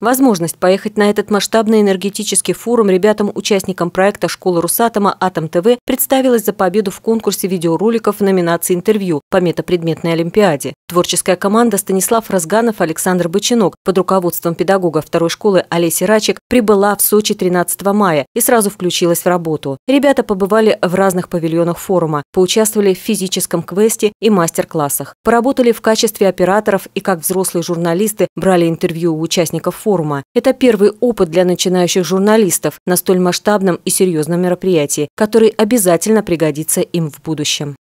Возможность поехать на этот масштабный энергетический форум ребятам-участникам проекта «Школа Русатома» «Атом ТВ» представилась за победу в конкурсе видеороликов в номинации «Интервью» по метапредметной олимпиаде. Творческая команда Станислав Разганов, Александр Бочинок под руководством педагога второй школы Олеси Рачек прибыла в Сочи 13 мая и сразу включилась в работу. Ребята побывали в разных павильонах форума, поучаствовали в физическом квесте и мастер-классах, поработали в качестве операторов и как взрослые журналисты брали интервью у участников форума форума. Это первый опыт для начинающих журналистов на столь масштабном и серьезном мероприятии, который обязательно пригодится им в будущем.